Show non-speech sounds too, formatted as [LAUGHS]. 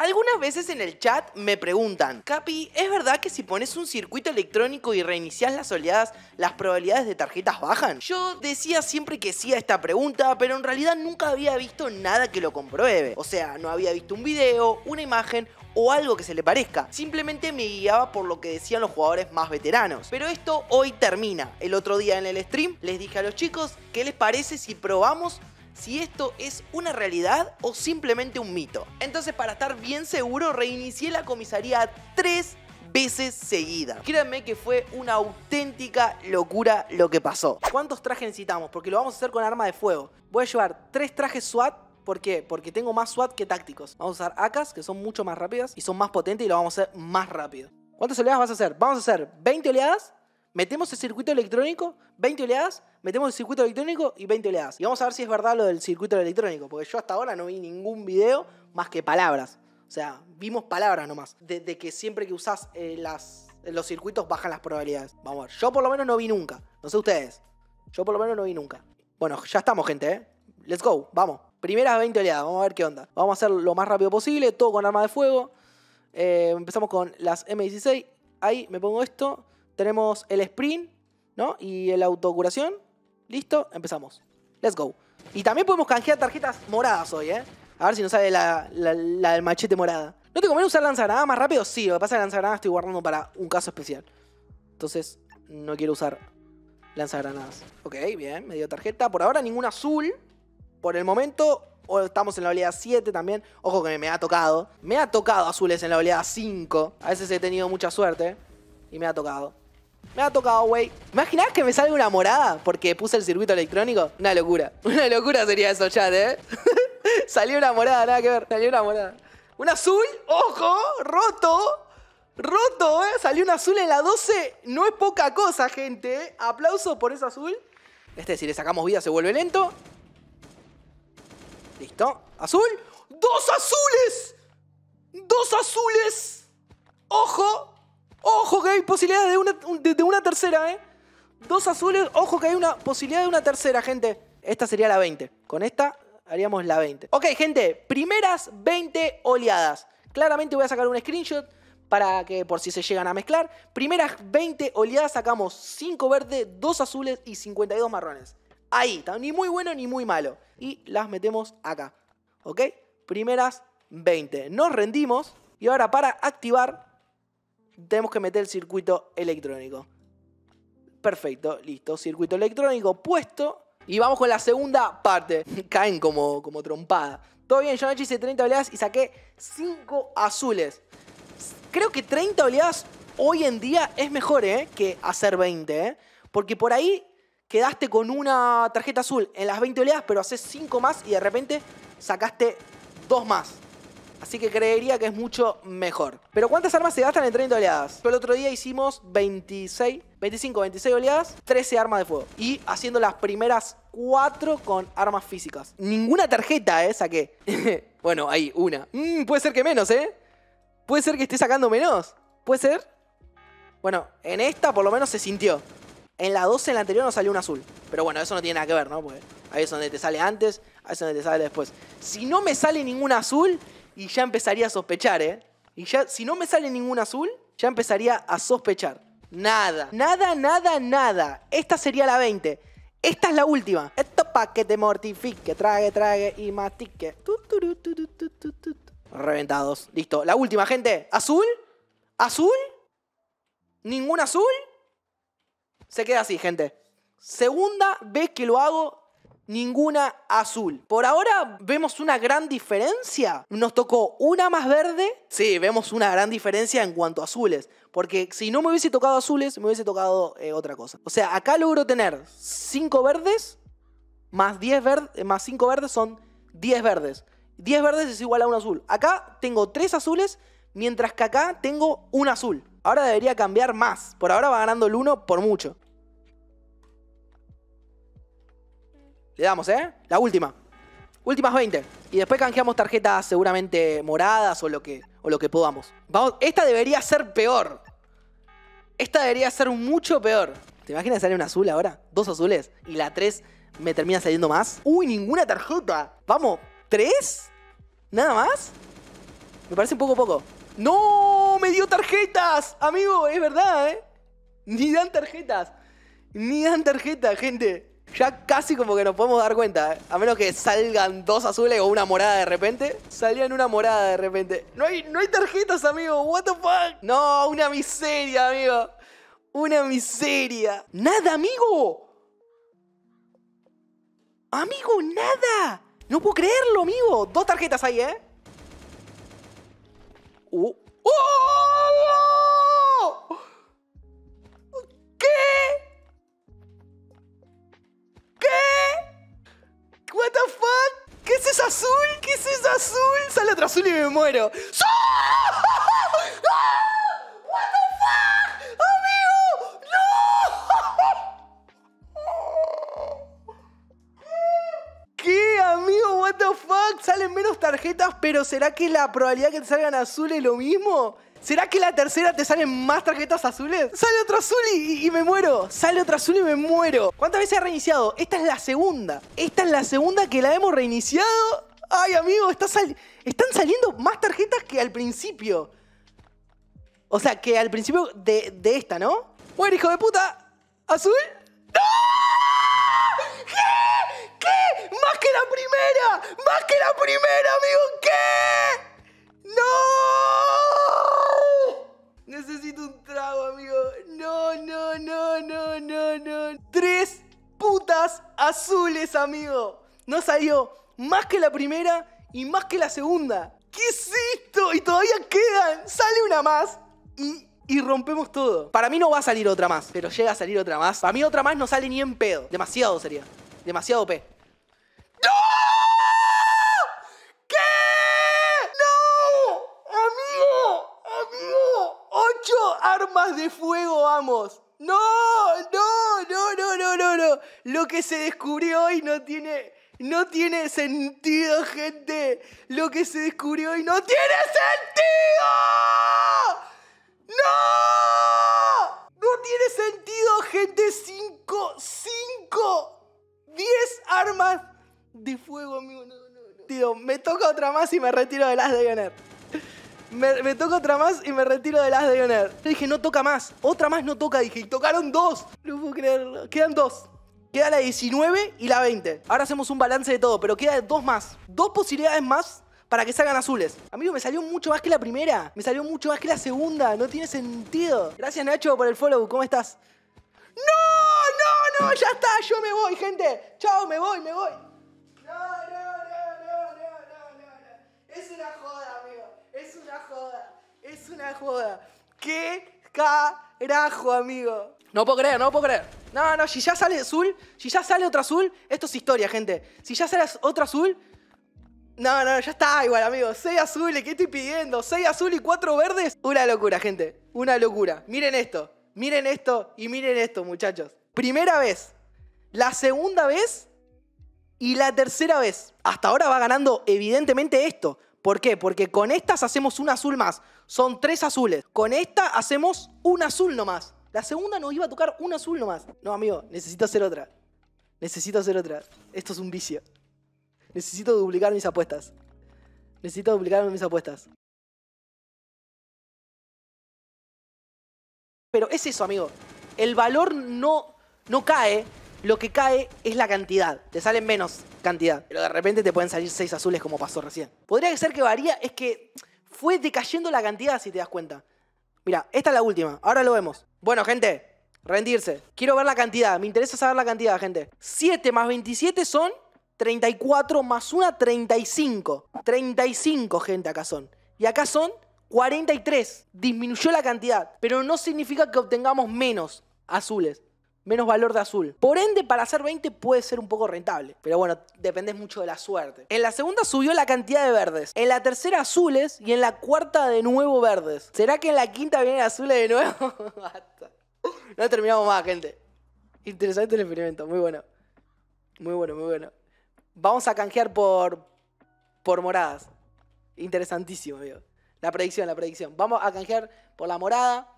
Algunas veces en el chat me preguntan, Capi, ¿es verdad que si pones un circuito electrónico y reinicias las oleadas, las probabilidades de tarjetas bajan? Yo decía siempre que sí a esta pregunta, pero en realidad nunca había visto nada que lo compruebe. O sea, no había visto un video, una imagen o algo que se le parezca. Simplemente me guiaba por lo que decían los jugadores más veteranos. Pero esto hoy termina. El otro día en el stream les dije a los chicos, ¿qué les parece si probamos si esto es una realidad o simplemente un mito. Entonces para estar bien seguro reinicié la comisaría tres veces seguida. Créanme que fue una auténtica locura lo que pasó. ¿Cuántos trajes necesitamos? Porque lo vamos a hacer con arma de fuego. Voy a llevar tres trajes SWAT. ¿Por qué? Porque tengo más SWAT que tácticos. Vamos a usar AKs, que son mucho más rápidas y son más potentes y lo vamos a hacer más rápido. ¿Cuántas oleadas vas a hacer? Vamos a hacer 20 oleadas metemos el circuito electrónico, 20 oleadas, metemos el circuito electrónico y 20 oleadas. Y vamos a ver si es verdad lo del circuito electrónico, porque yo hasta ahora no vi ningún video más que palabras. O sea, vimos palabras nomás. De, que siempre que usás eh, las, eh, los circuitos bajan las probabilidades. Vamos a ver. Yo por lo menos no vi nunca. No sé ustedes. Yo por lo menos no vi nunca. Bueno, ya estamos, gente, ¿eh? Let's go, vamos. Primeras 20 oleadas, vamos a ver qué onda. Vamos a hacer lo más rápido posible, todo con arma de fuego. empezamos con las M16. Ahí me pongo esto. Tenemos el sprint, ¿no? Y el autocuración. Listo, empezamos. Let's go. Y también podemos canjear tarjetas moradas hoy, ¿eh? A ver si nos sale la, del machete morada. ¿No te conviene usar lanzagranadas más rápido? Sí, lo que pasa es que lanzagranadas estoy guardando para un caso especial. Entonces, no quiero usar lanzagranadas. Ok, bien, medio tarjeta. Por ahora ningún azul. Por el momento, estamos en la oleada 7 también. Ojo que me ha tocado. Me ha tocado azules en la oleada 5. A veces he tenido mucha suerte y me ha tocado. Me ha tocado, güey. ¿Imaginás que me salga una morada porque puse el circuito electrónico? Una locura. [LAUGHS] Una locura sería eso, chat, ¿eh? [LAUGHS] salió una morada, nada que ver. Salió una morada. Un azul, ojo, roto. Roto, ¿eh? Salió un azul en la 12. No es poca cosa, gente. ¿eh? Aplauso por ese azul. Este, si le sacamos vida, se vuelve lento. Listo. Azul. ¡Dos azules! ¡Dos azules! ¡Ojo! Ojo que hay posibilidad de una, tercera, ¿eh? Dos azules, ojo que hay una posibilidad de una tercera, gente. Esta sería la 20. Con esta haríamos la 20. Ok, gente, primeras 20 oleadas. Claramente voy a sacar un screenshot para que por si se llegan a mezclar. Primeras 20 oleadas sacamos 5 verdes, 2 azules y 52 marrones. Ahí, ni muy bueno ni muy malo. Y las metemos acá. ¿Ok? Primeras 20. Nos rendimos. Y ahora para activar tenemos que meter el circuito electrónico. Perfecto, listo, circuito electrónico puesto. Y vamos con la segunda parte. [LAUGHS] Caen como, como trompada. Todo bien, yo hice 30 oleadas y saqué 5 azules. Creo que 30 oleadas hoy en día es mejor ¿eh? que hacer 20. Eh. Porque por ahí quedaste con una tarjeta azul en las 20 oleadas, pero haces 5 más y de repente sacaste 2 más. Así que creería que es mucho mejor. Pero ¿cuántas armas se gastan en 30 oleadas? Yo el otro día hicimos 26, 25, 26 oleadas, 13 armas de fuego. Y haciendo las primeras 4 con armas físicas. Ninguna tarjeta, ¿eh? Saqué. [LAUGHS] bueno, hay una. Mm, puede ser que menos, ¿eh? Puede ser que esté sacando menos. Puede ser. Bueno, en esta por lo menos se sintió. En la 12, en la anterior, no salió un azul. Pero bueno, eso no tiene nada que ver, ¿no? Porque ahí es donde te sale antes, ahí es donde te sale después. Si no me sale ningún azul, y ya empezaría a sospechar, ¿eh? Y ya, si no me sale ningún azul, ya empezaría a sospechar. Nada, nada, nada, nada. Esta sería la 20. Esta es la última. Esto pa' que te mortifique, trague, trague y mastique. Reventados. Listo. La última, gente. ¿Azul? ¿Azul? ¿Ningún azul? Se queda así, gente. Segunda vez que lo hago ninguna azul. Por ahora vemos una gran diferencia. Nos tocó una más verde. Sí, vemos una gran diferencia en cuanto a azules. Porque si no me hubiese tocado azules, me hubiese tocado eh, otra cosa. O sea, acá logro tener 5 verdes más 10 verdes, eh, más cinco verdes son 10 verdes. 10 verdes es igual a un azul. Acá tengo 3 azules, mientras que acá tengo un azul. Ahora debería cambiar más. Por ahora va ganando el 1 por mucho. Le damos, ¿eh? La última. Últimas 20. Y después canjeamos tarjetas seguramente moradas o lo que, o lo que podamos. Vamos, esta debería ser peor. Esta debería ser mucho peor. ¿Te imaginas salir un azul ahora? Dos azules. Y la 3 me termina saliendo más. ¡Uy, ninguna tarjeta! Vamos, ¿tres? ¿Nada más? Me parece un poco poco. ¡No! ¡Me dio tarjetas! Amigo, es verdad, ¿eh? Ni dan tarjetas. Ni dan tarjetas, gente. Ya casi como que nos podemos dar cuenta. ¿eh? A menos que salgan dos azules o una morada de repente. Salían una morada de repente. No hay, no hay tarjetas, amigo. What the fuck? No, una miseria, amigo. Una miseria. Nada, amigo. Amigo, nada. No puedo creerlo, amigo. Dos tarjetas ahí, ¿eh? Uh. azul y me muero. ¿What amigo? ¡What the fuck? salen menos tarjetas, pero ¿será que la probabilidad que te salgan azules es lo mismo? ¿Será que la tercera te salen más tarjetas azules? Sale otro azul y, me muero. Sale otro azul y me muero. ¿Cuántas veces ha reiniciado? Esta es la segunda. Esta es la segunda que la hemos reiniciado Ay, amigo, están saliendo más tarjetas que al principio. O sea, que al principio de, de esta, ¿no? Bueno, hijo de puta. ¿Azul? ¡No! ¿Qué? ¿Qué? ¡Más que la primera! ¡Más que la primera, amigo! ¿Qué? ¡No! Necesito un trago, amigo. No, no, no, no, no, no. Tres putas azules, amigo. No salió más que la primera y más que la segunda. ¿Qué es esto? Y todavía quedan. Sale una más y, y rompemos todo. Para mí no va a salir otra más, pero llega a salir otra más. Para mí otra más no sale ni en pedo. Demasiado sería. Demasiado P. ¡No! ¿Qué? ¡No! Amigo, amigo. Ocho armas de fuego, vamos. No, no, no, no, no, no, no. Lo que se descubrió hoy no tiene no tiene sentido, gente. Lo que se descubrió hoy no tiene sentido. ¡No! No tiene sentido, gente. Cinco, cinco, diez armas de fuego, amigo. Tío, me toca otra más y me retiro de las de ganar. Me, toca otra más y me retiro de las de ganar. dije, no toca más. Otra más no toca, dije. Y tocaron dos. No puedo creerlo. Quedan dos. Queda la 19 y la 20. Ahora hacemos un balance de todo, pero queda dos más. Dos posibilidades más para que salgan azules. Amigo, me salió mucho más que la primera. Me salió mucho más que la segunda. No tiene sentido. Gracias, Nacho, por el follow. ¿Cómo estás? ¡No! ¡No, no! ¡Ya está! Yo me voy, gente. ¡Chao! Me voy, me voy. No, no, no, no, no, no, no. Es una joda, amigo. Es una joda. Es una joda. ¡Qué carajo, amigo! No puedo creer, no puedo creer. No, no, si ya sale azul, si ya sale otro azul, esto es historia, gente. Si ya sale otro azul, no, no, ya está igual, amigo. Seis azules, ¿qué estoy pidiendo? Seis azules y cuatro verdes. Una locura, gente. Una locura. Miren esto. Miren esto y miren esto, muchachos. Primera vez. La segunda vez. Y la tercera vez. Hasta ahora va ganando evidentemente esto. ¿Por qué? Porque con estas hacemos un azul más. Son tres azules. Con esta hacemos un azul nomás. La segunda nos iba a tocar un azul nomás. No, amigo, necesito hacer otra. Necesito hacer otra. Esto es un vicio. Necesito duplicar mis apuestas. Necesito duplicar mis apuestas. Pero es eso, amigo. El valor no, no cae. Lo que cae es la cantidad. Te salen menos cantidad. Pero de repente te pueden salir seis azules como pasó recién. Podría ser que varía, es que fue decayendo la cantidad, si te das cuenta. Mira, esta es la última. Ahora lo vemos. Bueno, gente, rendirse. Quiero ver la cantidad. Me interesa saber la cantidad, gente. 7 más 27 son 34 más 1, 35. 35, gente, acá son. Y acá son 43. Disminuyó la cantidad. Pero no significa que obtengamos menos azules menos valor de azul. Por ende, para hacer 20 puede ser un poco rentable, pero bueno, depende mucho de la suerte. En la segunda subió la cantidad de verdes, en la tercera azules y en la cuarta de nuevo verdes. ¿Será que en la quinta vienen azules de nuevo? [LAUGHS] no terminamos más, gente. Interesante el experimento, muy bueno. Muy bueno, muy bueno. Vamos a canjear por por moradas. Interesantísimo, amigo. La predicción, la predicción. Vamos a canjear por la morada.